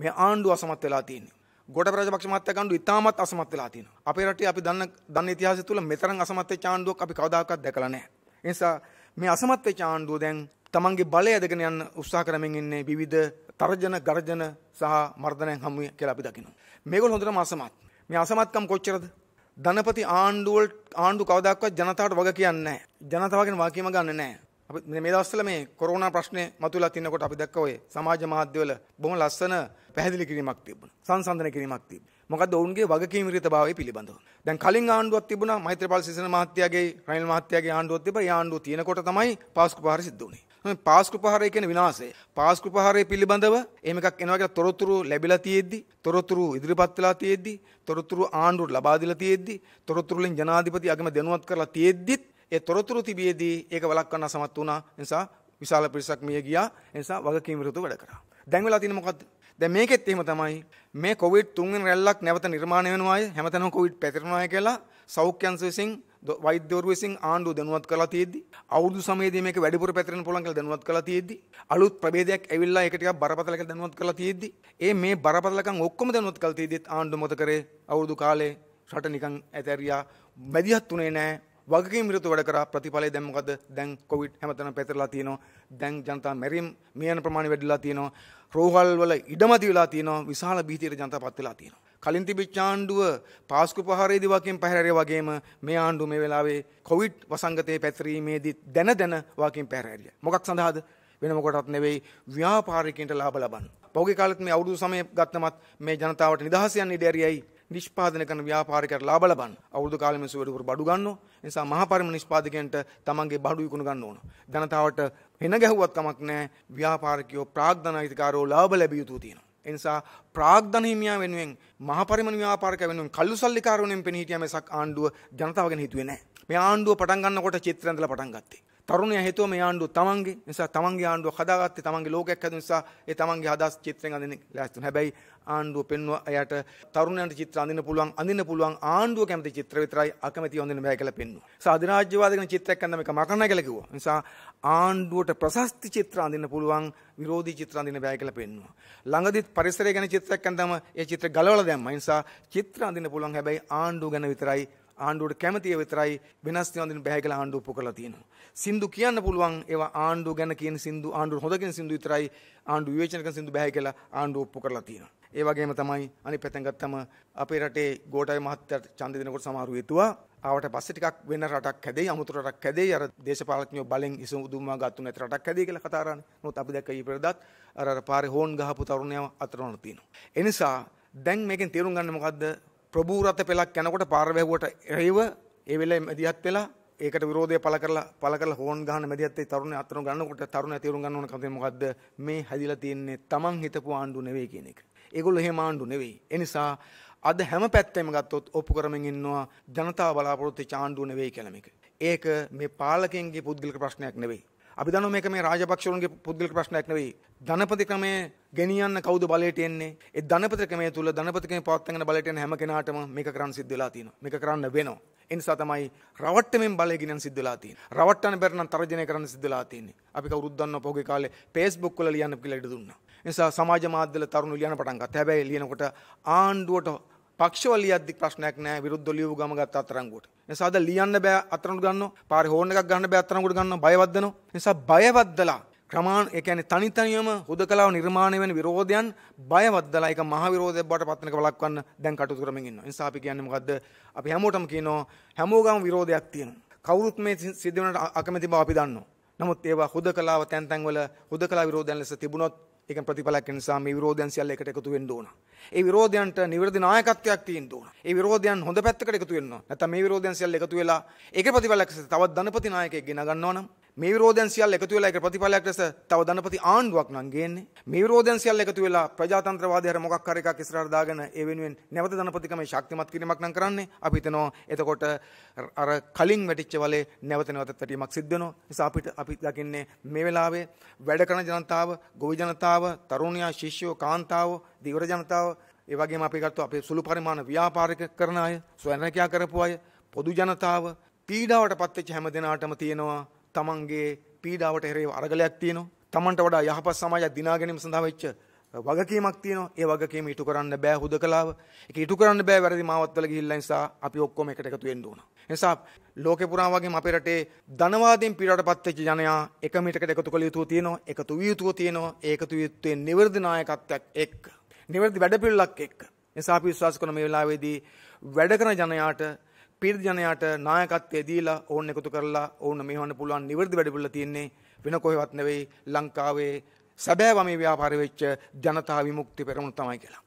මේ ආණ්ඩුව අසමත් වෙලා තියෙන්නේ. ගොඩබ රාජපක්ෂ මහත්තයා ගණ්ඩු ඉතාමත් අසමත් වෙලා තියෙනවා. අපේ රටේ අපි දන්න දන්න ඉතිහාසය තුළ මෙතරම් අසමත් වෙච්ච ආණ්ඩුවක් අපි කවදාකවත් දැකලා නැහැ. ඒ නිසා මේ අසමත් වෙච්ච ආණ්ඩුව දැන් තමන්ගේ බලය ඇදගෙන යන්න උත්සාහ කරමින් ඉන්නේ විවිධ තර්ජන, ගර්ජන සහ මර්ධනයන් හමු කියලා අපි දකිනවා. මේගොල්ලෝ හොඳටම අසමත්. මේ අසමත්කම් කොච්චරද? ධනපති ආණ්ඩුවල් ආණ්ඩු කවදාකවත් ජනතාවට වග කියන්නේ නැහැ. ජනතාවගෙන් වාකියම ගන්න නැහැ. අපි මේ දවස්වල මේ කොරෝනා ප්‍රශ්නේ මතුවලා තිනකොට අපි දැක්ක ඔය සමාජ මාධ්‍යවල බොහොම ලස්සන පැහැදිලි කිරීමක් තිබුණා. සංසන්දන කිරීමක් තිබුණා. මොකද ඔවුන්ගේ වගකීමරිතභාවය පිළිබඳව. දැන් කලින් ආණ්ඩුවක් තිබුණා මෛත්‍රපාල සිසේන මහත්තයාගේ රනිල් මහත්තයාගේ ආණ්ඩුවක් තිබ්බා. ඒ ආණ්ඩුව තියෙනකොට තමයි පාස්කු ප්‍රහාරය සිද්ධ වුණේ. මේ පාස්කු ප්‍රහාරය කියන විනාශය. පාස්කු ප්‍රහාරය පිළිබඳව එහෙම එකක් එනවා කියලා තොරතුරු ලැබිලා තියෙද්දි, තොරතුරු ඉදිරිපත් වෙලා තියෙද්දි, තොරතුරු ආණ්ඩුවට ලබා දීලා තියෙද්දි, තොරතුරු වලින් ජනාධිපති අගම දැනුවත් කරලා තියෙද්දිත් ඒ තොරතුරු තිබියදී ඒක වළක්වන්න සමත් වුණා. නිසා විශාල පිරිසක් මිය ගියා. නිසා වගකීම් විරුද්ධව වැඩ කරා. දැන් වෙලා තියෙන්නේ මොකද්ද? දැන් මේකෙත් එහෙම තමයි. මේ කොවිඩ් තුන්වෙනි රැල්ලක් නැවත නිර්මාණය වෙනවාය. හැමතැනම කොවිඩ් පැතිරෙනවාය කියලා සෞඛ්‍යංශ විසින් වෛද්‍යවරු විසින් ආණ්ඩුව දැනුවත් කළා තියෙද්දි අවුරුදු සමයේදී මේක වැඩිපුර පැතිරෙන්න පුළුවන් කියලා දැනුවත් කළා තියෙද්දි අලුත් ප්‍රභේදයක් ඇවිල්ලා ඒක ටිකක් බරපතල කියලා දැනුවත් කළා තියෙද්දි ඒ මේ බරපතලකම් ඔක්කොම දැනුවත් කළා තියෙද්දිත් ආණ්ඩුව මොත කරේ අවුරුදු කාලේ රට නිකන් ඇතැරියා මැදිහත් උනේ නැහැ වගකින් විරතු වැඩ කර ප්‍රතිඵලය දැම්මකද දැන් කොවිඩ් හැමතැන පැතරලා තියෙනවා දැන් ජනතා මැරීම් මියන ප්‍රමාණය වැඩිලා තියෙනවා රෝහල් වල ඉඩමති වෙලා තියෙනවා විශාල භීතියට ජනතා පත් වෙලා තියෙනවා කලින් තිබිච්ච ආණ්ඩුව පාස්කු ප්‍රහාරයේදී වාකින් පැහැරේ වගේම මේ ආණ්ඩුව මේ වෙලාවේ කොවිඩ් වසංගතයේ පැතිරීමේදී දැන දැන වාකින් පැහැරේ මොකක් සඳහාද වෙන මොකටත් නෙවෙයි ව්‍යාපාරිකයන්ට ලාභ ලබන්න පෞගේ කාලෙත් මේ අවුරුදු සමය ගත්තමත් මේ ජනතාවට නිදහස යන්න ඉඩ ඇරියයි නිෂ්පාදනය කරන ව්‍යාපාරිකයට ලාභ ලබන්න. අවුරුදු කාලෙම සුවඩුකර බඩු ගන්නවා. ඒ නිසා මහා පරිම නිෂ්පාදකයන්ට තමන්ගේ බඩු විකුණ ගන්න ඕන. ජනතාවට වෙන ගැහුවත් කමක් නැහැ. ව්‍යාපාරිකයෝ ප්‍රාග්ධන අයිතිකාරෝ ලාභ ලැබිය යුතු තියෙනවා. ඒ නිසා ප්‍රාග්ධන හිමියා වෙනුවෙන් මහා පරිම ව්‍යාපාරික වෙනුවෙන් කල්ලු සල්ලිකාර වෙනුවෙන් පෙනී හිටියා මේසක් ආණ්ඩුව ජනතාවගෙන හිතුවේ නැහැ. මේ ආණ්ඩුව පටන් ගන්නකොට චිත්‍ර ඇඳලා පටන් ගත්තේ. තරුණයා හේතුව මේ ආණ්ඩුව තමන්ගේ නිසා තමන්ගේ ආණ්ඩුව හදාගත්තේ තමන්ගේ ලෝකයක් හැදුන නිසා ඒ තමන්ගේ හදාස් චිත්‍රෙන් අඳින්න ලෑස්ති වුණා. හැබැයි ආණ්ඩුව පෙන්වුවා එයාට තරුණයන්ට චිත්‍ර අඳින්න පුළුවන් අඳින්න පුළුවන් ආණ්ඩුව කැමති චිත්‍ර විතරයි අකමැති අඳින්න බෑ කියලා පෙන්වුවා. නිසා අධිරාජ්‍යවාද කියන චිත්‍රයක් අඳින්න මේක මකන්න කියලා කිව්වා. නිසා ආණ්ඩුවට ප්‍රශස්ති චිත්‍ර අඳින්න පුළුවන් විරෝධී චිත්‍ර අඳින්න බෑ කියලා පෙන්වුවා. ළඟදිත් පරිසරය ගැන චිත්‍රයක් අඳනම ඒ චිත්‍ර ගලවලා දැම්මා. නිසා චිත්‍ර අඳින්න පුළුවන් හැබැයි ආණ්ඩුව ගැන විතරයි ආණ්ඩුවට කැමතිය විතරයි වෙනස් නිවඳින් බෑ කියලා ආණ්ඩුව ඔප්පු කරලා තියෙනවා. සින්දු කියන්න පුළුවන් ඒවා ආණ්ඩුව ගැන කියන සින්දු ආණ්ඩුව හොඳ කියන සින්දු විතරයි ආණ්ඩුව විවේචන කරන සින්දු බෑ කියලා ආණ්ඩුව ඔප්පු කරලා තියෙනවා. ඒ වගේම තමයි අනිත් පැත්තෙන් ගත්තම අපේ රටේ ගෝඨාභය මහත්තයා ඡන්ද දෙනකොට සමහරු හිතුවා ආවට පස්සේ ටිකක් වෙන රටක් හැදෙයි අමුතු රටක් හැදෙයි අර දේශපාලඥයෝ බලෙන් ඉසුම් උදුම්මා ගත්තු නැති රටක් හැදෙයි කියලා කතා කරන්නේ. නමුත් අපි දැක්ක ඊපෙරදත් අර අර පාරේ හෝන් ගහපු තරුණයව අතරවන තියෙනවා. එනිසා දැන් මේකෙන් තේරුම් ගන්න මොකද්ද ප්‍රභූරත පෙලක් යනකොට පාරවැහුවට එරෙහිව ඒ වෙලේ මැදිහත් වෙලා ඒකට විරෝධය පළ කරලා පළ කරලා හෝන් ගහන මැදිහත්ේ තරුණයා අතන ගන්නකොට තරුණයා තීරුම් ගන්න ඕන කමතේ මොකද්ද මේ හැදිලා තියෙන්නේ Taman හිතපු ආණ්ඩු නෙවෙයි කියන එක. ඒගොල්ලෝ එහෙම ආණ්ඩු නෙවෙයි. ඒ නිසා අද හැම පැත්තෙම ගත්තොත් ඔප්පු කරමින් ඉන්නවා ජනතාව බලාපොරොත්තු ආණ්ඩු නෙවෙයි කියලා මේක. ඒක මේ පාලකයන්ගේ පුද්ගලික ප්‍රශ්නයක් නෙවෙයි. අපි දන්නවා මේක මේ රාජපක්ෂවරුන්ගේ පුද්ගලික ප්‍රශ්නයක් නෙවෙයි. ධනපති ක්‍රමය ගෙනියන්න කවුද බලයට එන්නේ? ඒ ධනපති ක්‍රමය තුල ධනපති ක්‍රමය පවත්වාගෙන බලයට එන හැම කෙනාටම මේක කරන්න සිද්ධ වෙලා තියෙනවා. මේක කරන්න වෙනවා. ඒ නිසා තමයි රවට්ටමින් බලය ගෙනියන්න සිද්ධ වෙලා තියෙන්නේ. රවට්ටන්න බැරි නම් තර්ජනය කරන්න සිද්ධ වෙලා තියෙන්නේ. අපි කවුරුත් දන්නවා පොගේ කාලේ Facebook වල ලියන්න කියලා ඉඩ දුන්නා. නිසා සමාජ මාධ්‍යවල තරුණ ලියන පටන් ගත්තා. හැබැයි ලියනකොට ආණ්ඩුවට පක්ෂවල ලියද්දි ප්‍රශ්නයක් නෑ විරුද්ධ ලියව ගම ගත්ත අතරංගුවට. නිසා අද ලියන්න බෑ අතරංගු ගන්නවා. පාරේ හෝන් එකක් ගන්න බෑ අතරංගුවට ගන්නවා බයවද්දනවා. නිසා බයවද්දලා ක්‍රමාණ ඒ කියන්නේ තනි තනියම හුදකලාව නිර්මාණය වෙන විරෝධයන් බයවද්දලා ඒක මහ විරෝධයක් බවට පත්වන එක වළක්වන්න දැන් කටයුතු කරමින් ඉන්නවා. නිසා අපි කියන්නේ මොකද්ද? අපි හැමෝටම කියනවා හැමෝගම විරෝධයක් තියෙනවා. කවුරුත් මේ සිද්ධ වෙනට අකමැති බව අපි දන්නවා. නමුත් ඒවා හුදකලාව තැන් තැන්වල හුදකලා විරෝධයන් ලෙස තිබුණොත් ඒක ප්‍රතිඵලයක් නිසා මේ විරෝධයන් සියල්ල එකට එකතු වෙන්න ඕන. ඒ විරෝධයන්ට නිවැරදි නායකත්වයක් තියෙන්න ඕන. ඒ විරෝධයන් හොඳ පැත්තකට එකතු වෙන්න ඕන. නැත්නම් මේ විරෝධයන් සියල්ල එකතු වෙලා ඒකේ ප්‍රතිඵලයක් තවත් ධනපති නායකයෙක් ගෙන ගන්නවා නම් මේ විරෝධයන් සියල්ල එකතු වෙලා ඒක ප්‍රතිඵලයක් ලෙස තව ධනපති ආණ්ඩුවක් නම් ගේන්නේ. මේ විරෝධයන් සියල්ල එකතු වෙලා ප්‍රජාතන්ත්‍රවාදී හැර මොකක් හරි එකක් ඉස්සරහට දාගෙන ඒ වෙනුවෙන් නැවත ධනපතිකමේ ශක්තිමත් කිරීමක් නම් කරන්නේ. අපි හිතනවා එතකොට අර කලින් වැටිච්ච වලේ නැවත නැවතත් වැටීමක් සිද්ධ වෙනවා. නිසා අපිට අපි දකින්නේ මේ වෙලාවේ වැඩ කරන ජනතාව, ගොවි ජනතාව, තරුණයා, ශිෂ්‍යෝ, කාන්තාවෝ, දිවර ජනතාව ඒ වගේම අපි ගත්තු අපේ සුළු පරිමාණ ව්‍යාපාරික කරන අය, ස්වයං රැකියා කරපු අය, පොදු ජනතාව පීඩාවට පත්වෙච්ච හැම දෙනාටම තියෙනවා තමන්ගේ පීඩාවට එරේ අරගලයක් තියෙනවා. තමන්ට වඩා යහපත් සමාජයක් දිනා ගැනීම සඳහා වෙච්ච වගකීමක් තියෙනවා. ඒ වගකීම ඉටු කරන්න බෑ හුදකලාව. ඒක ඉටු කරන්න බෑ වැරදි මාවත්වල ගිහිල්ලා නිසා අපි ඔක්කොම එකට එකතු වෙන්න ඕන. නිසා ලෝකේ පුරා වගේම අපේ රටේ ධනවාදයෙන් පීඩාවටපත් වෙච්ච ජනයා එකමිටකට එකතු කළ යුතුව තියෙනවා. එකතු විය යුතුව තියෙනවා. ඒ එකතු යුත්තේ නිවර්ද නායකත්වයක් එක්ක. නිවර්ද වැඩපිළිවෙලක් එක්ක. නිසා අපි විශ්වාස කරන මේ වෙලාවේදී වැඩ කරන ජනයාට පීර්ජනයාට නායකත්වය දීලා ඕන් එකතු කරලා ඕන මෙහවන්න පුළුවන් නිවර්දි වැඩිපුල්ල තියෙන්නේ වෙන කොහෙවත් නෙවෙයි ලංකාවේ සැබෑවම ව්‍යාපාර වෙච්ච ජනතා විමුක්ති පෙරමුණ තමයි කියලා.